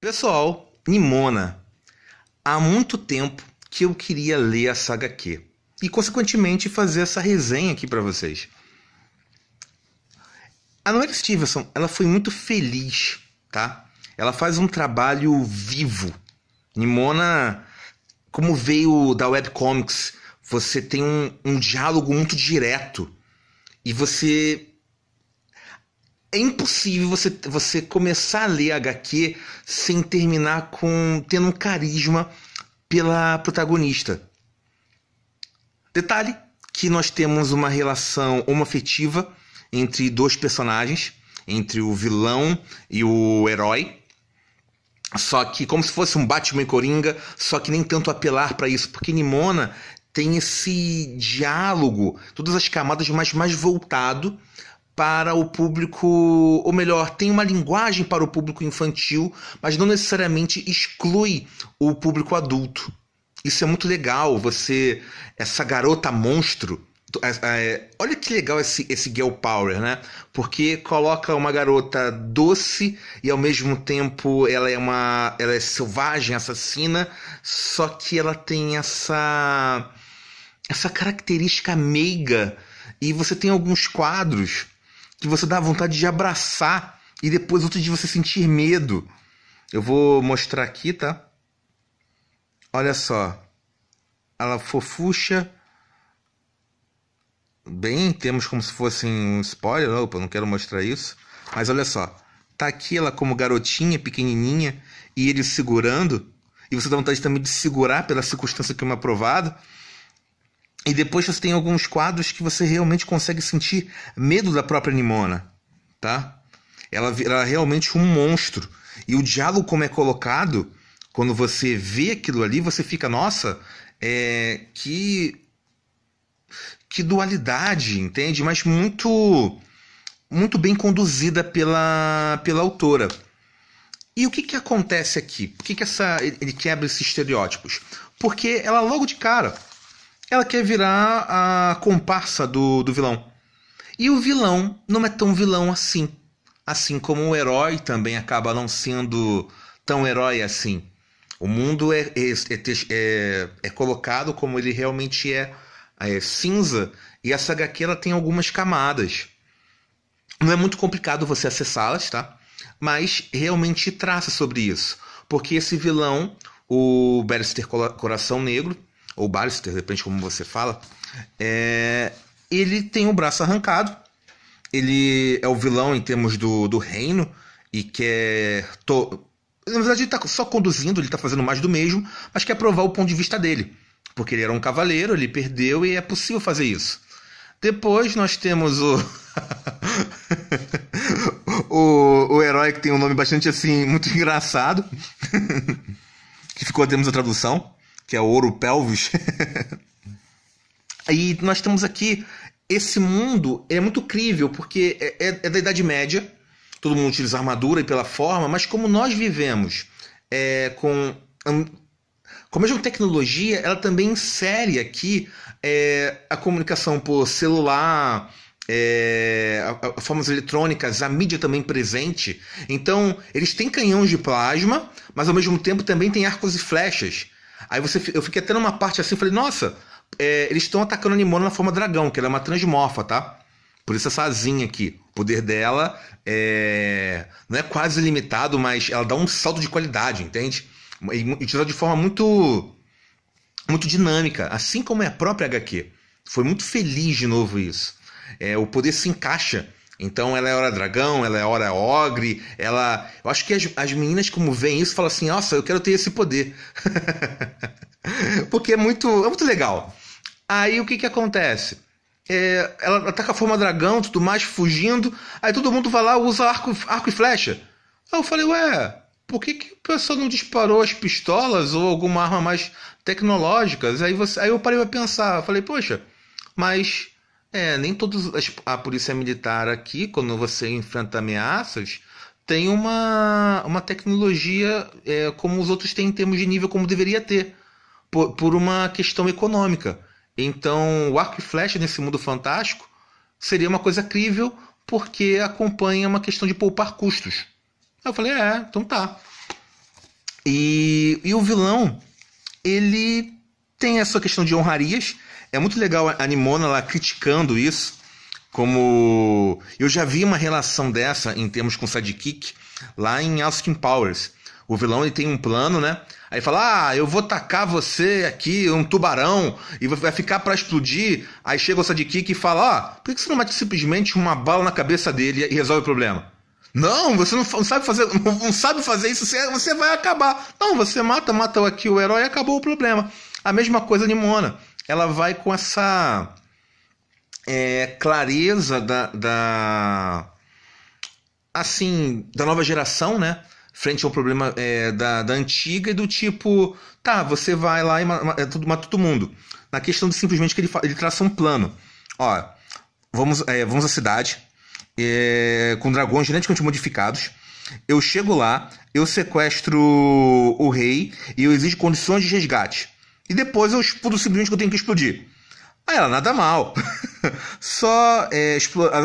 Pessoal, Nimona. Há muito tempo que eu queria ler a saga Q e, consequentemente, fazer essa resenha aqui para vocês. A Noelle Stevenson, ela foi muito feliz, tá? Ela faz um trabalho vivo. Nimona, como veio da webcomics, você tem um, um diálogo muito direto e você é impossível você, você começar a ler HQ sem terminar com tendo um carisma pela protagonista. Detalhe que nós temos uma relação homoafetiva entre dois personagens, entre o vilão e o herói. Só que como se fosse um Batman e Coringa, só que nem tanto apelar para isso, porque Nimona tem esse diálogo, todas as camadas mais mais voltado para o público, ou melhor, tem uma linguagem para o público infantil, mas não necessariamente exclui o público adulto. Isso é muito legal, você, essa garota monstro. É, é, olha que legal esse, esse Girl Power, né? Porque coloca uma garota doce e ao mesmo tempo ela é uma. Ela é selvagem, assassina, só que ela tem essa. essa característica meiga. E você tem alguns quadros que você dá vontade de abraçar e depois outro de você sentir medo. Eu vou mostrar aqui, tá? Olha só. Ela é fofucha. Bem, temos como se fosse um spoiler. Opa, não quero mostrar isso. Mas olha só. Tá aqui ela como garotinha, pequenininha, e ele segurando. E você dá vontade também de segurar pela circunstância que é aprovado. E depois você tem alguns quadros que você realmente consegue sentir medo da própria Nimona, tá? Ela, ela é realmente um monstro. E o diálogo como é colocado, quando você vê aquilo ali, você fica, nossa, é, que que dualidade, entende? Mas muito muito bem conduzida pela, pela autora. E o que, que acontece aqui? Por que, que essa, ele quebra esses estereótipos? Porque ela logo de cara ela quer virar a comparsa do, do vilão. E o vilão não é tão vilão assim. Assim como o herói também acaba não sendo tão herói assim. O mundo é, é, é, é, é colocado como ele realmente é, é cinza, e essa HQ ela tem algumas camadas. Não é muito complicado você acessá-las, tá? Mas realmente traça sobre isso. Porque esse vilão, o Barrister Coração Negro, ou Ballister, depende como você fala, é, ele tem o braço arrancado, ele é o vilão em termos do, do reino e quer. To... Na verdade, ele está só conduzindo, ele está fazendo mais do mesmo, mas quer provar o ponto de vista dele. Porque ele era um cavaleiro, ele perdeu e é possível fazer isso. Depois nós temos o. o, o herói que tem um nome bastante assim, muito engraçado. que ficou, temos a tradução que é ouro pelvis. e nós temos aqui esse mundo, é muito crível, porque é, é, é, da Idade Média, todo mundo utiliza armadura e pela forma, mas como nós vivemos é, com, com a mesma tecnologia, ela também insere aqui é, a comunicação por celular, é, formas eletrônicas, a mídia também presente. Então, eles têm canhões de plasma, mas ao mesmo tempo também têm arcos e flechas. Aí você, eu fiquei até numa parte assim, falei, nossa, é, eles estão atacando a Nimona na forma dragão, que ela é uma transmorfa, tá? Por isso essa asinha aqui. O poder dela é, não é quase limitado, mas ela dá um salto de qualidade, entende? E, e de forma muito, muito dinâmica, assim como é a própria HQ. Foi muito feliz de novo isso. É, o poder se encaixa então ela é hora dragão, ela é hora ogre, ela. Eu acho que as, as meninas, como veem isso, falam assim, nossa, eu quero ter esse poder. Porque é muito. é muito legal. Aí o que, que acontece? É, ela ataca tá a forma dragão, tudo mais, fugindo. Aí todo mundo vai lá, usa arco, arco e flecha. Aí eu falei, ué, por que, que o pessoal não disparou as pistolas ou alguma arma mais tecnológica? Aí, você, aí eu parei pra pensar, falei, poxa, mas é, nem todos as, a polícia militar aqui, quando você enfrenta ameaças, tem uma, uma tecnologia é, como os outros têm em termos de nível, como deveria ter, por, por uma questão econômica. Então, o arco e flecha nesse mundo fantástico seria uma coisa crível, porque acompanha uma questão de poupar custos. Eu falei, é, então tá. E, e o vilão, ele tem essa questão de honrarias, é muito legal a Nimona lá criticando isso, como eu já vi uma relação dessa em termos com Sidekick lá em Austin Powers. O vilão ele tem um plano, né? Aí fala: "Ah, eu vou tacar você aqui, um tubarão, e vai ficar para explodir". Aí chega o Sidekick e fala: ah, por que você não mata simplesmente uma bala na cabeça dele e resolve o problema?" Não, você não, sabe fazer, não sabe fazer isso, você, vai acabar. Não, você mata, mata aqui o herói e acabou o problema. A mesma coisa de Mona ela vai com essa é, clareza da, da, assim da nova geração, né? Frente ao problema é, da, da antiga e do tipo, tá, você vai lá e mata, é mata todo mundo. Na questão de simplesmente que ele, ele traça um plano. Ó, vamos, é, vamos à cidade é, com dragões geneticamente modificados. Eu chego lá, eu sequestro o rei e eu exijo condições de resgate e depois eu explodo simplesmente que eu tenho que explodir. Aí ela, nada mal. Só é,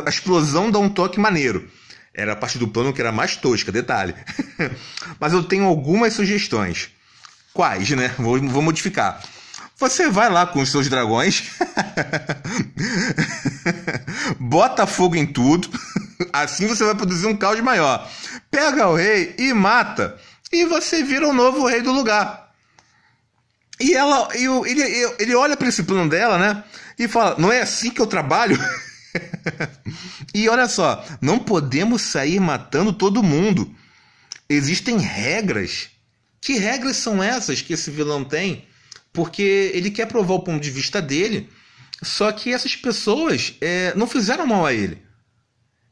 a explosão dá um toque maneiro. Era a parte do plano que era mais tosca, detalhe. Mas eu tenho algumas sugestões. Quais, né? Vou, vou modificar. Você vai lá com os seus dragões, bota fogo em tudo, assim você vai produzir um caos maior. Pega o rei e mata, e você vira o novo rei do lugar. E ela, e ele, ele olha para esse plano dela, né? E fala: Não é assim que eu trabalho? e olha só, não podemos sair matando todo mundo. Existem regras. Que regras são essas que esse vilão tem? Porque ele quer provar o ponto de vista dele, só que essas pessoas é, não fizeram mal a ele.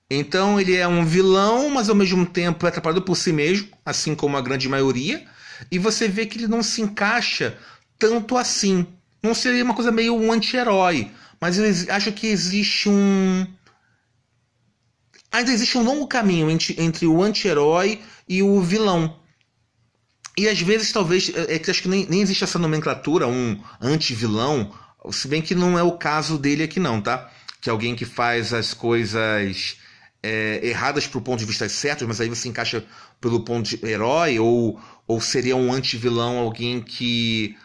Então ele é um vilão, mas ao mesmo tempo é atrapalhado por si mesmo, assim como a grande maioria. E você vê que ele não se encaixa tanto assim. Não seria uma coisa meio um anti-herói, mas eu acho que existe um. Ainda existe um longo caminho entre, entre o anti-herói e o vilão. E às vezes, talvez, é, é que acho que nem, nem existe essa nomenclatura, um anti-vilão, se bem que não é o caso dele aqui, não, tá? Que é alguém que faz as coisas é, erradas para o ponto de vista certo, mas aí você encaixa pelo ponto de herói, ou, ou seria um anti-vilão, alguém que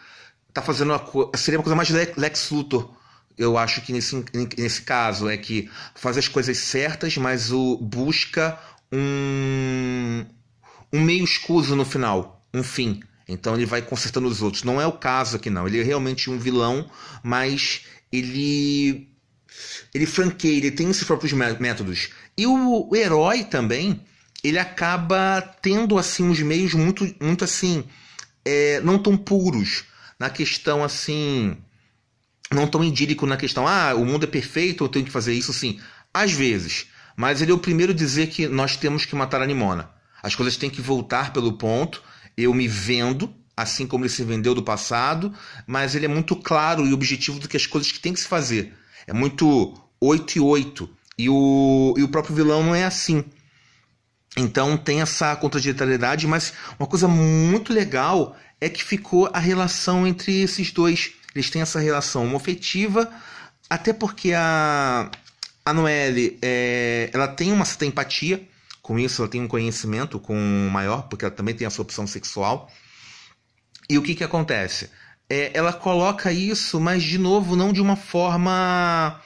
tá fazendo uma coisa. Seria uma coisa mais Lex Luthor, eu acho que nesse, nesse caso, é que faz as coisas certas, mas o, busca um, um meio escuso no final, um fim. Então ele vai consertando os outros. Não é o caso aqui, não. Ele é realmente um vilão, mas ele ele franqueia, ele tem seus próprios métodos. E o herói também, ele acaba tendo assim os meios muito, muito assim, é, não tão puros na questão assim, não tão idílico na questão, ah, o mundo é perfeito, eu tenho que fazer isso, sim. Às vezes. Mas ele é o primeiro a dizer que nós temos que matar a Nimona. As coisas têm que voltar pelo ponto. Eu me vendo, assim como ele se vendeu do passado, mas ele é muito claro e objetivo do que as coisas que tem que se fazer. É muito 8 e 8. E o, e o próprio vilão não é assim. Então tem essa contraditoriedade, mas uma coisa muito legal é que ficou a relação entre esses dois. Eles têm essa relação afetiva até porque a, a Noelle, é, ela tem uma certa empatia com isso, ela tem um conhecimento com maior, porque ela também tem a sua opção sexual. E o que, que acontece? é, ela coloca isso, mas de novo, não de uma forma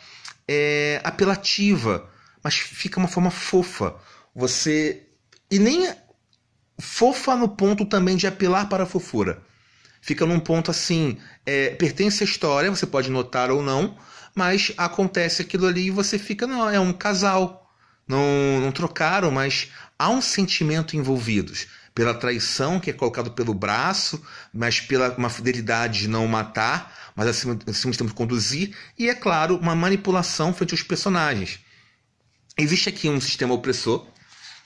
é, apelativa, mas fica uma forma fofa. Você. E nem fofa no ponto também de apelar para a fofura. Fica num ponto assim, é, pertence à história, você pode notar ou não, mas acontece aquilo ali e você fica, não, é um casal. Não, não trocaram, mas há um sentimento envolvidos pela traição que é colocado pelo braço, mas pela uma fidelidade de não matar, mas acima, acima de tempo conduzir, e é claro, uma manipulação frente aos personagens. Existe aqui um sistema opressor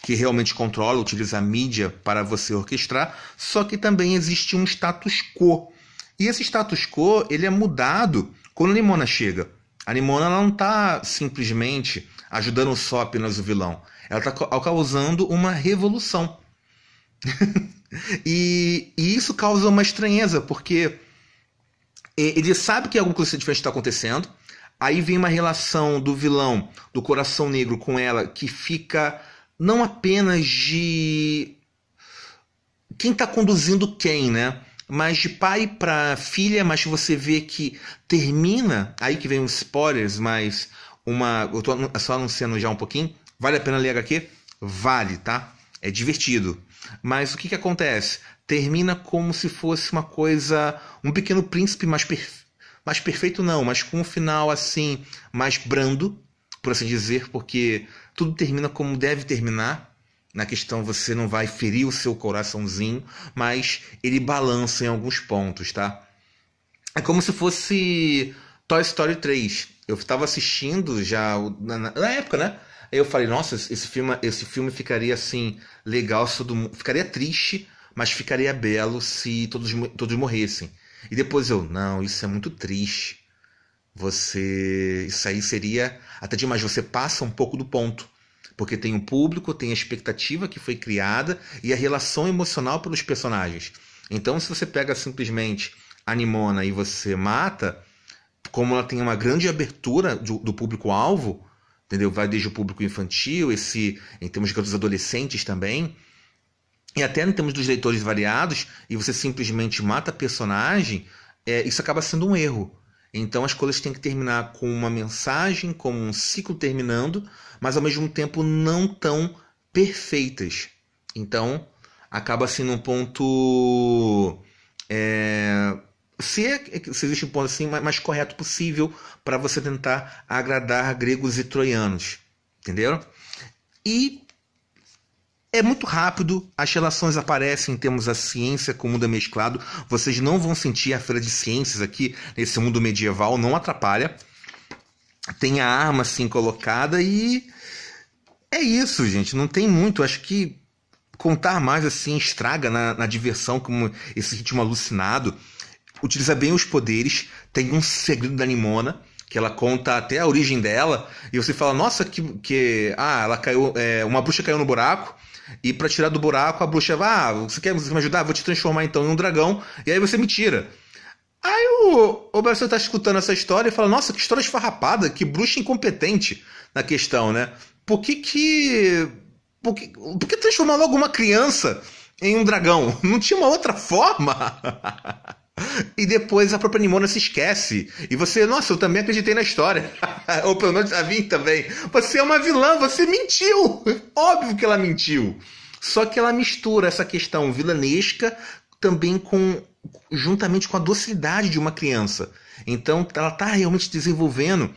que realmente controla, utiliza a mídia para você orquestrar, só que também existe um status quo. E esse status quo, ele é mudado quando a Nimona chega. A Nimona não está simplesmente ajudando só apenas o vilão. Ela está causando uma revolução. e, e, isso causa uma estranheza, porque é, ele sabe que alguma coisa diferente está acontecendo. Aí vem uma relação do vilão, do coração negro com ela, que fica não apenas de quem está conduzindo quem, né? Mas de pai para filha, mas você vê que termina, aí que vem os spoilers, mas uma, eu tô só anunciando já um pouquinho, vale a pena ler aqui? Vale, tá? é divertido. Mas o que, que acontece? Termina como se fosse uma coisa. Um pequeno príncipe mais, mais perfeito, não, mas com um final assim, mais brando, por assim dizer, porque tudo termina como deve terminar. Na questão, você não vai ferir o seu coraçãozinho, mas ele balança em alguns pontos, tá? É como se fosse Toy Story 3. Eu estava assistindo já na, na época, né? Aí eu falei, nossa, esse filme, esse filme ficaria assim, legal se todo mundo. Ficaria triste, mas ficaria belo se todos, todos morressem. E depois eu, não, isso é muito triste. Você. Isso aí seria. Até demais, você passa um pouco do ponto. Porque tem o público, tem a expectativa que foi criada e a relação emocional pelos personagens. Então, se você pega simplesmente a Nimona e você mata, como ela tem uma grande abertura do, do público-alvo, entendeu? Vai desde o público infantil, esse em termos de dos adolescentes também, e até em termos dos leitores variados, e você simplesmente mata personagem, é, isso acaba sendo um erro. Então as coisas têm que terminar com uma mensagem, com um ciclo terminando, mas ao mesmo tempo não tão perfeitas. Então acaba sendo um ponto é, se, é, se existe um ponto assim mais, mais correto possível para você tentar agradar gregos e troianos. Entenderam? E é muito rápido, as relações aparecem em termos da ciência com o mundo é mesclado. Vocês não vão sentir a feira de ciências aqui nesse mundo medieval, não atrapalha. Tem a arma assim colocada e é isso, gente. Não tem muito. Acho que contar mais assim estraga na, na diversão, como esse ritmo alucinado utiliza bem os poderes, tem um segredo da Nimona, que ela conta até a origem dela, e você fala, nossa, que. que ah, ela caiu. É, uma bruxa caiu no buraco. E para tirar do buraco, a bruxa vai, ah, você quer me ajudar? Vou te transformar então em um dragão. E aí você me tira. Aí o, o está tá escutando essa história e fala, nossa, que história esfarrapada, que bruxa incompetente na questão, né? Por que que... Por que, por que transformar logo uma criança em um dragão? Não tinha uma outra forma? E depois a própria Nimona se esquece. E você, nossa, eu também acreditei na história. Ou pelo menos a Vin também. Você é uma vilã, você mentiu! Óbvio que ela mentiu. Só que ela mistura essa questão vilanesca também com juntamente com a docilidade de uma criança. Então ela está realmente desenvolvendo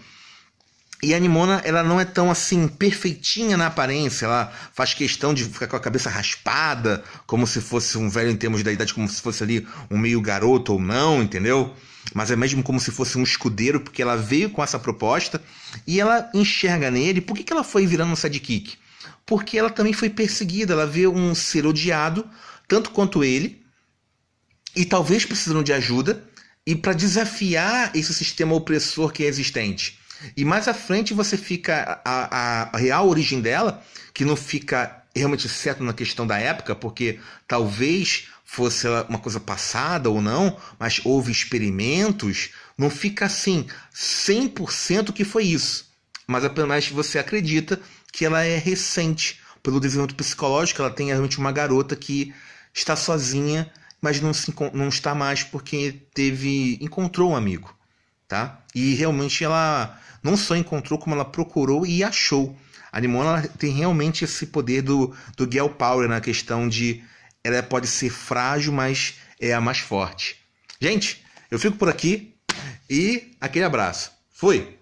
e a Nimona, ela não é tão assim perfeitinha na aparência, ela faz questão de ficar com a cabeça raspada, como se fosse um velho em termos da idade, como se fosse ali um meio garoto ou não, entendeu? Mas é mesmo como se fosse um escudeiro, porque ela veio com essa proposta e ela enxerga nele. Por que, que ela foi virando um sidekick? Porque ela também foi perseguida, ela vê um ser odiado, tanto quanto ele, e talvez precisando de ajuda, e para desafiar esse sistema opressor que é existente. E mais à frente você fica. A, a, a real origem dela, que não fica realmente certo na questão da época, porque talvez fosse uma coisa passada ou não, mas houve experimentos, não fica assim 100% que foi isso. Mas apenas você acredita que ela é recente. Pelo desenvolvimento psicológico, ela tem realmente uma garota que está sozinha, mas não, se, não está mais porque teve encontrou um amigo tá? E realmente ela não só encontrou, como ela procurou e achou. A Nimona tem realmente esse poder do, do Girl Power na né? questão de ela pode ser frágil, mas é a mais forte. Gente, eu fico por aqui e aquele abraço. Fui!